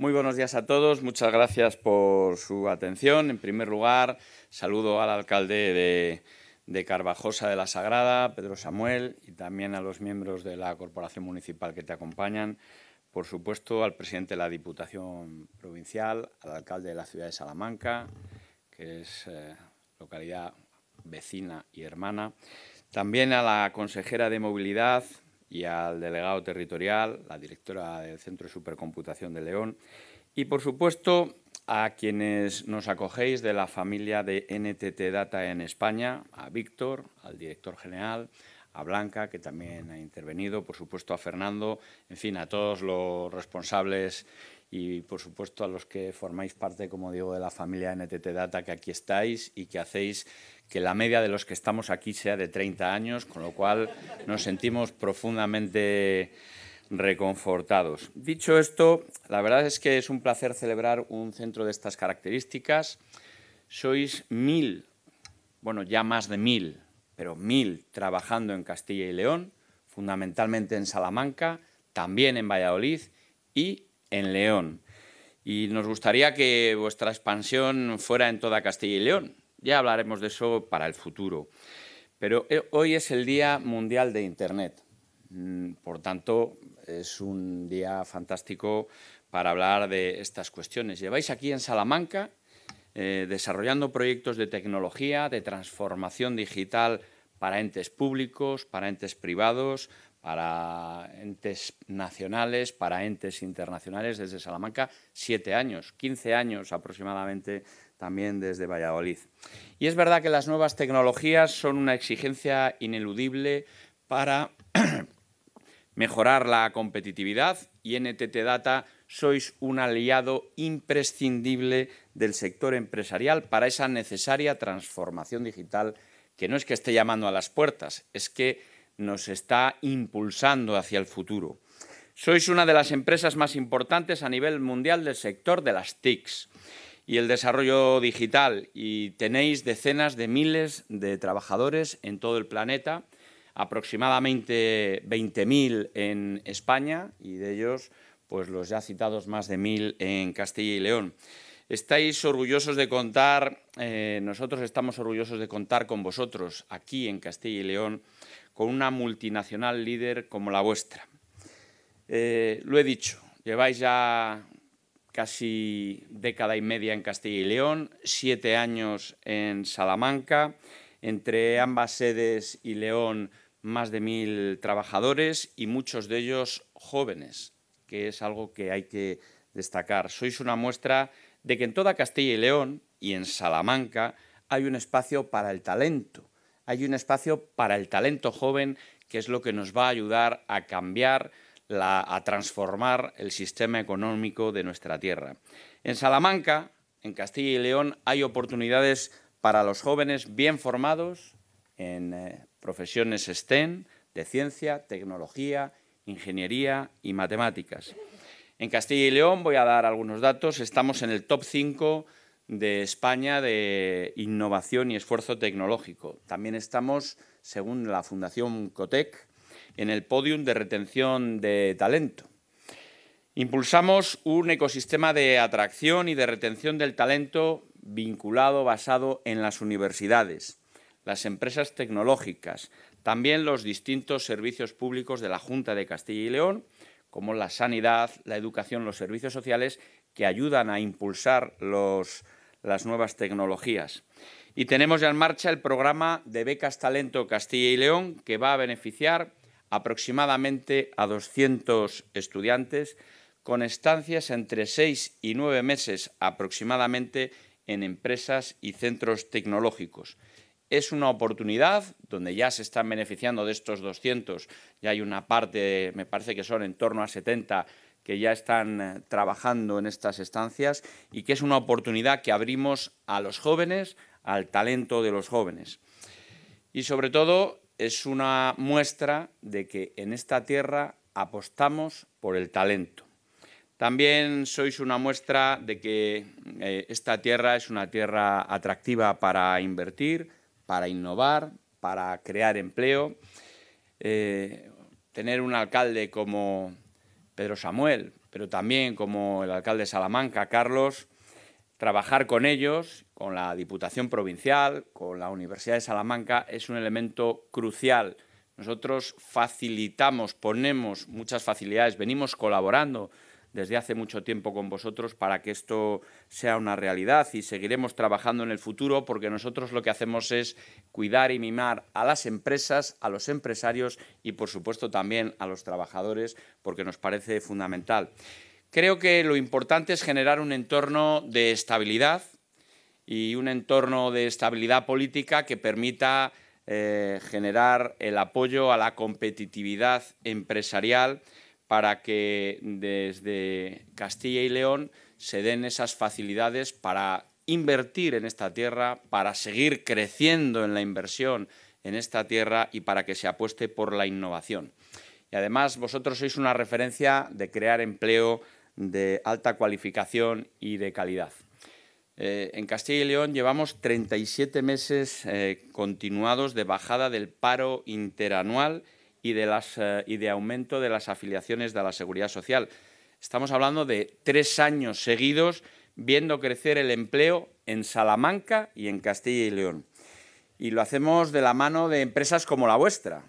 Muy buenos días a todos, muchas gracias por su atención. En primer lugar, saludo al alcalde de, Carvajosa de la Sagrada, Pedro Samuel, y también a los miembros de la Corporación Municipal que te acompañan. Por supuesto, al presidente de la Diputación Provincial, al alcalde de la ciudad de Salamanca, que es eh, localidad vecina y hermana. También a la consejera de Movilidad, y al delegado territorial, la directora del Centro de Supercomputación de León y, por supuesto, a quienes nos acogéis de la familia de NTT Data en España, a Víctor, al director general, a Blanca, que también ha intervenido, por supuesto a Fernando, en fin, a todos los responsables y por supuesto a los que formáis parte, como digo, de la familia NTT Data, que aquí estáis y que hacéis que la media de los que estamos aquí sea de 30 años, con lo cual nos sentimos profundamente reconfortados. Dicho esto, la verdad es que es un placer celebrar un centro de estas características. Sois mil, bueno, ya más de mil, pero mil trabajando en Castilla y León, fundamentalmente en Salamanca, también en Valladolid y en León. Y nos gustaría que vuestra expansión fuera en toda Castilla y León. Ya hablaremos de eso para el futuro. Pero eh, hoy es el Día Mundial de Internet. Mm, por tanto, es un día fantástico para hablar de estas cuestiones. Lleváis aquí en Salamanca eh, desarrollando proyectos de tecnología, de transformación digital para entes públicos, para entes privados, para entes nacionales, para entes internacionales desde Salamanca, siete años, 15 años aproximadamente también desde Valladolid. Y es verdad que las nuevas tecnologías son una exigencia ineludible para mejorar la competitividad y NTT Data sois un aliado imprescindible del sector empresarial para esa necesaria transformación digital que no es que esté llamando a las puertas, es que nos está impulsando hacia el futuro. Sois una de las empresas más importantes a nivel mundial del sector de las TICs y el desarrollo digital y tenéis decenas de miles de trabajadores en todo el planeta, aproximadamente 20.000 en España y de ellos pues los ya citados más de 1.000 en Castilla y León. Estáis orgullosos de contar, eh, nosotros estamos orgullosos de contar con vosotros aquí en Castilla y León, con una multinacional líder como la vuestra. Eh, lo he dicho, lleváis ya casi década y media en Castilla y León, siete años en Salamanca, entre ambas sedes y León más de mil trabajadores y muchos de ellos jóvenes, que es algo que hay que destacar. Sois una muestra de que en toda Castilla y León y en Salamanca hay un espacio para el talento, hay un espacio para el talento joven que es lo que nos va a ayudar a cambiar, a transformar el sistema económico de nuestra tierra. En Salamanca, en Castilla y León, hay oportunidades para los jóvenes bien formados en eh, profesiones STEM, de ciencia, tecnología, ingeniería y matemáticas. En Castilla y León voy a dar algunos datos. Estamos en el top 5 de España de innovación y esfuerzo tecnológico. También estamos, según la Fundación Cotec, en el podium de retención de talento. Impulsamos un ecosistema de atracción y de retención del talento vinculado, basado en las universidades, las empresas tecnológicas, también los distintos servicios públicos de la Junta de Castilla y León como la sanidad, la educación, los servicios sociales, que ayudan a impulsar las nuevas tecnologías. Y tenemos ya en marcha el programa de becas Talento Castilla y León, que va a beneficiar aproximadamente a 200 estudiantes con estancias entre 6 y 9 meses aproximadamente en empresas y centros tecnológicos es una oportunidad donde ya se están beneficiando de estos 200, ya hay una parte, me parece que son en torno a 70 que ya están eh, trabajando en estas estancias y que es una oportunidad que abrimos a los jóvenes, al talento de los jóvenes. Y sobre todo es una muestra de que en esta tierra apostamos por el talento. También sois una muestra de que eh, esta tierra es una tierra atractiva para invertir, para innovar, para crear empleo. Eh, tener un alcalde como Pedro Samuel, pero también como el alcalde de Salamanca, Carlos, trabajar con ellos, con la Diputación Provincial, con la Universidad de Salamanca, es un elemento crucial. Nosotros facilitamos, ponemos muchas facilidades, venimos colaborando desde hace mucho tiempo con vosotros para que esto sea una realidad y seguiremos trabajando en el futuro porque nosotros lo que hacemos es cuidar y mimar a las empresas, a los empresarios y por supuesto también a los trabajadores porque nos parece fundamental. Creo que lo importante es generar un entorno de estabilidad y un entorno de estabilidad política que permita eh, generar el apoyo a la competitividad empresarial para que desde Castilla y León se den esas facilidades para invertir en esta tierra, para seguir creciendo en la inversión en esta tierra y para que se apueste por la innovación. Y además vosotros sois una referencia de crear empleo de alta cualificación y de calidad. Eh, en Castilla y León llevamos 37 meses eh, continuados de bajada del paro interanual eh, y de, aumento de las afiliaciones de la seguridad social. Estamos hablando de tres años seguidos viendo crecer el empleo en Salamanca y en Castilla y León. Y lo hacemos de la mano de empresas como la vuestra,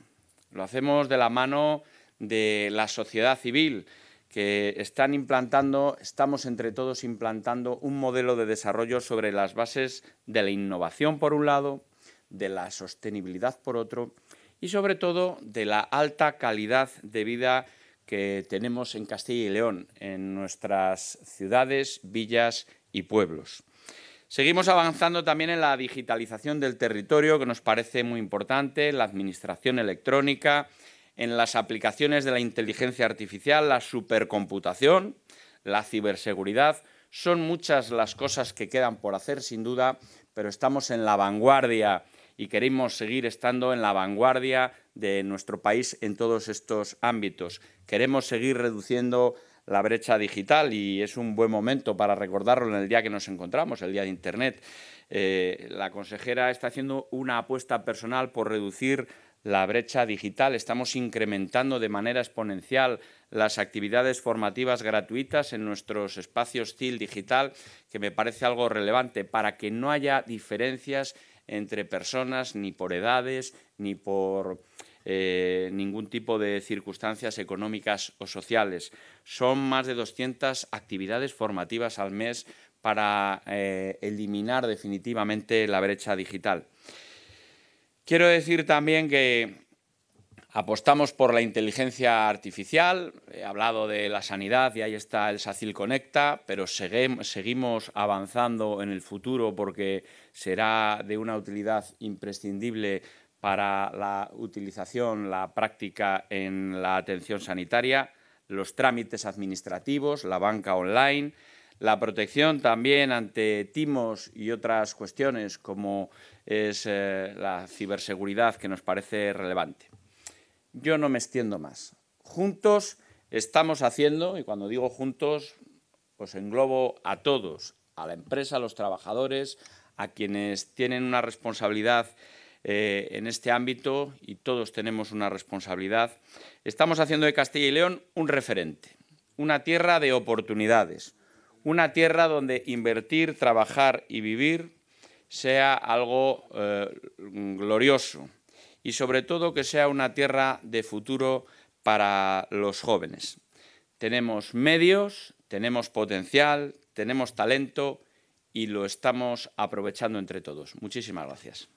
lo hacemos de la mano de la sociedad civil, que están implantando, estamos entre todos implantando un modelo de desarrollo sobre las bases de la innovación por un lado, de la sostenibilidad por otro y sobre todo de la alta calidad de vida que tenemos en Castilla y León, en nuestras ciudades, villas y pueblos. Seguimos avanzando también en la digitalización del territorio, que nos parece muy importante, la administración electrónica, en las aplicaciones de la inteligencia artificial, la supercomputación, la ciberseguridad. Son muchas las cosas que quedan por hacer, sin duda, pero estamos en la vanguardia y queremos seguir estando en la vanguardia de nuestro país en todos estos ámbitos. Queremos seguir reduciendo la brecha digital y es un buen momento para recordarlo en el día que nos encontramos, el día de Internet. Eh, la consejera está haciendo una apuesta personal por reducir la brecha digital. Estamos incrementando de manera exponencial las actividades formativas gratuitas en nuestros espacios CIL digital, que me parece algo relevante, para que no haya diferencias entre personas, ni por edades, ni por eh, ningún tipo de circunstancias económicas o sociales. Son más de 200 actividades formativas al mes para eh, eliminar definitivamente la brecha digital. Quiero decir también que Apostamos por la inteligencia artificial, he hablado de la sanidad y ahí está el SACIL Conecta, pero seguimos avanzando en el futuro porque será de una utilidad imprescindible para la utilización, la práctica en la atención sanitaria, los trámites administrativos, la banca online, la protección también ante timos y otras cuestiones como es eh, la ciberseguridad que nos parece relevante yo no me extiendo más. Juntos estamos haciendo, y cuando digo juntos, os pues englobo a todos, a la empresa, a los trabajadores, a quienes tienen una responsabilidad eh, en este ámbito, y todos tenemos una responsabilidad, estamos haciendo de Castilla y León un referente, una tierra de oportunidades, una tierra donde invertir, trabajar y vivir sea algo eh, glorioso, y sobre todo que sea una tierra de futuro para los jóvenes. Tenemos medios, tenemos potencial, tenemos talento y lo estamos aprovechando entre todos. Muchísimas gracias.